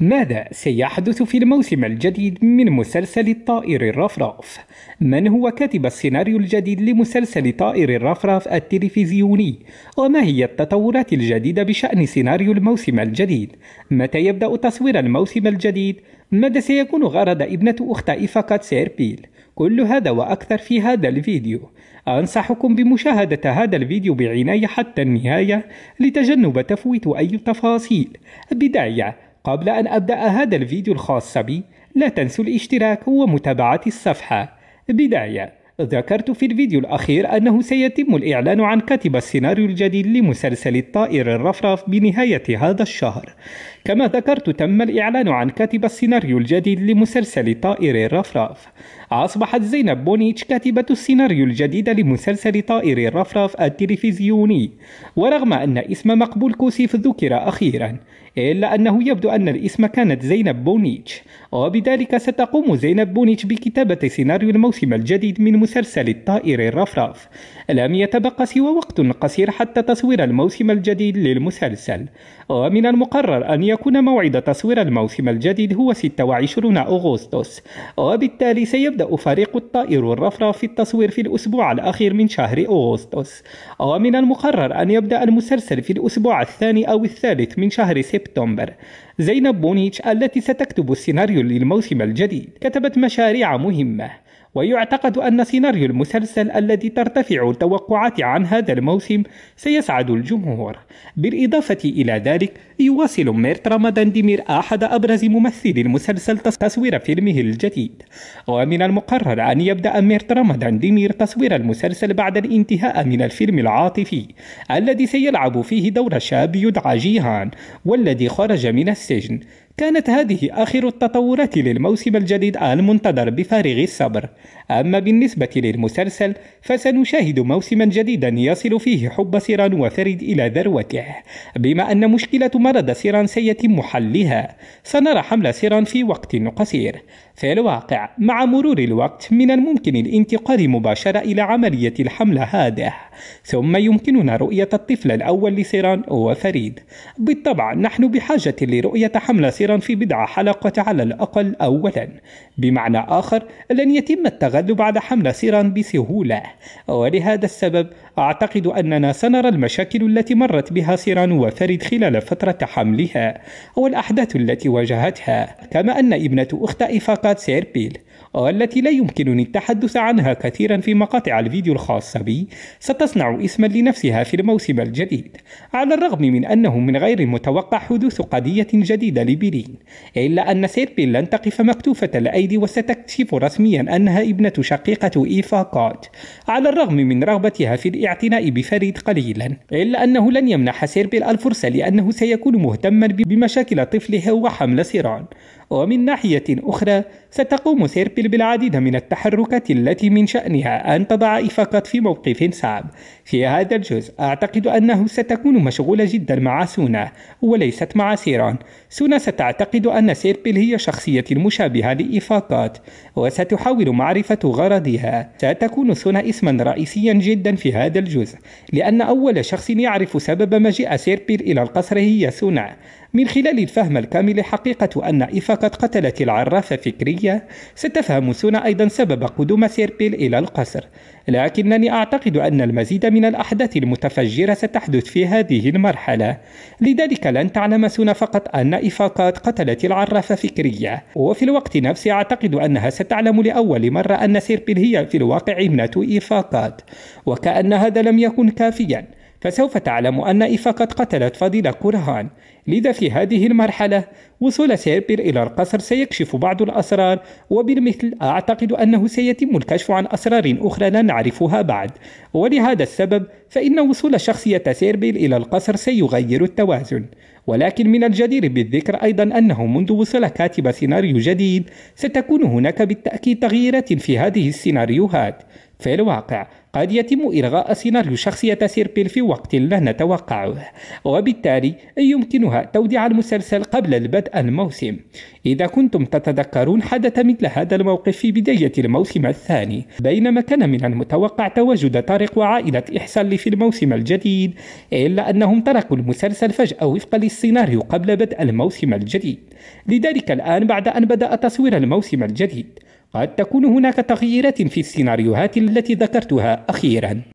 ماذا سيحدث في الموسم الجديد من مسلسل الطائر الرفراف؟ من هو كاتب السيناريو الجديد لمسلسل طائر الرفراف التلفزيوني؟ وما هي التطورات الجديدة بشأن سيناريو الموسم الجديد؟ متى يبدأ تصوير الموسم الجديد؟ ماذا سيكون غرض ابنة أخت إفاكات سيربيل؟ كل هذا وأكثر في هذا الفيديو أنصحكم بمشاهدة هذا الفيديو بعناية حتى النهاية لتجنب تفويت أي تفاصيل بداية قبل أن أبدأ هذا الفيديو الخاص بي لا تنسوا الاشتراك ومتابعة الصفحة بداية ذكرت في الفيديو الأخير أنه سيتم الإعلان عن كاتب السيناريو الجديد لمسلسل الطائر الرفرف بنهاية هذا الشهر كما ذكرت تم الإعلان عن كاتب السيناريو الجديد لمسلسل طائر الرفراف أصبحت زينب بونيتش كاتبة السيناريو الجديد لمسلسل طائر الرفرف التلفزيوني ورغم أن اسم مقبول كوسيف ذكر أخيرا إلا أنه يبدو أن الاسم كانت زينب بونيتش وبذلك ستقوم زينب بونيتش بكتابة سيناريو الموسم الجديد من مسلسل الطائر الرفرف لم يتبقى سوى وقت قصير حتى تصوير الموسم الجديد للمسلسل ومن المقرر أن يكون موعد تصوير الموسم الجديد هو 26 أغسطس وبالتالي سيبدأ يبدأ فريق الطائر الرفرف في التصوير في الأسبوع الأخير من شهر أغسطس ومن المقرر أن يبدأ المسلسل في الأسبوع الثاني أو الثالث من شهر سبتمبر زينب بونيتش التي ستكتب السيناريو للموسم الجديد كتبت مشاريع مهمة ويعتقد أن سيناريو المسلسل الذي ترتفع التوقعات عن هذا الموسم سيسعد الجمهور بالإضافة إلى ذلك يواصل ميرت رمضان ديمير أحد أبرز ممثلي المسلسل تصوير فيلمه الجديد ومن المقرر أن يبدأ ميرت رمضان ديمير تصوير المسلسل بعد الانتهاء من الفيلم العاطفي الذي سيلعب فيه دور شاب يدعى جيهان والذي خرج من السجن كانت هذه آخر التطورات للموسم الجديد المنتظر بفارغ الصبر أما بالنسبة للمسلسل فسنشاهد موسما جديدا يصل فيه حب سيران وفريد إلى ذروته بما أن مشكلة مرض سيران سيتم حلها سنرى حمل سيران في وقت قصير في الواقع مع مرور الوقت من الممكن الانتقال مباشرة إلى عملية الحمل هذا ثم يمكننا رؤية الطفل الأول لسيران وفريد بالطبع نحن بحاجة لرؤية حمل سيران مؤثرا في بضع حلقات على الأقل أولا بمعنى آخر لن يتم التغلب على حملة سيران بسهولة ولهذا السبب أعتقد أننا سنرى المشاكل التي مرت بها سيران وفريد خلال فترة حملها والأحداث التي واجهتها كما أن ابنة أخت إفاقات سيربيل والتي لا يمكنني التحدث عنها كثيرا في مقاطع الفيديو الخاصة بي ستصنع اسما لنفسها في الموسم الجديد على الرغم من أنه من غير المتوقع حدوث قضية جديدة لبيرين إلا أن سيربي لن تقف مكتوفة الأيدي وستكتشف رسميا أنها ابنة شقيقة إيفا كات على الرغم من رغبتها في الاعتناء بفريد قليلا إلا أنه لن يمنح سيربي الفرصة لأنه سيكون مهتما بمشاكل طفله وحمل سيران ومن ناحية أخرى ستقوم سيربل بالعديد من التحركات التي من شأنها أن تضع إفاقات في موقف صعب في هذا الجزء أعتقد أنه ستكون مشغولة جدا مع سونا وليست مع سيران سونا ستعتقد أن سيربل هي شخصية مشابهة لإفاقات وستحاول معرفة غرضها ستكون سونا اسما رئيسيا جدا في هذا الجزء لأن أول شخص يعرف سبب مجيء سيربل إلى القصر هي سونا من خلال الفهم الكامل حقيقة أن إيفا قد قتلت العرافة فكرية ستفهم سونا أيضا سبب قدوم سيربيل إلى القصر لكنني أعتقد أن المزيد من الأحداث المتفجرة ستحدث في هذه المرحلة لذلك لن تعلم سونا فقط أن إيفا قد قتلت العرافة فكرية وفي الوقت نفسه أعتقد أنها ستعلم لأول مرة أن سيربيل هي في الواقع ابنة إيفا قاد وكأن هذا لم يكن كافيا فسوف تعلم أن إيفا قد قتلت فضيلة كورهان لذا في هذه المرحلة وصول سيربير إلى القصر سيكشف بعض الأسرار وبالمثل أعتقد أنه سيتم الكشف عن أسرار أخرى لا نعرفها بعد ولهذا السبب فإن وصول شخصية سيربير إلى القصر سيغير التوازن ولكن من الجدير بالذكر أيضا أنه منذ وصول كاتب سيناريو جديد ستكون هناك بالتأكيد تغييرات في هذه السيناريوهات في الواقع قد يتم إلغاء سيناريو شخصية سيربيل في وقت لا نتوقعه وبالتالي يمكنها توديع المسلسل قبل البدء الموسم إذا كنتم تتذكرون حدث مثل هذا الموقف في بداية الموسم الثاني بينما كان من المتوقع تواجد طارق وعائلة إحسان في الموسم الجديد إلا أنهم تركوا المسلسل فجأة وفقا للسيناريو قبل بدء الموسم الجديد لذلك الآن بعد أن بدأ تصوير الموسم الجديد قد تكون هناك تغييرات في السيناريوهات التي ذكرتها أخيرا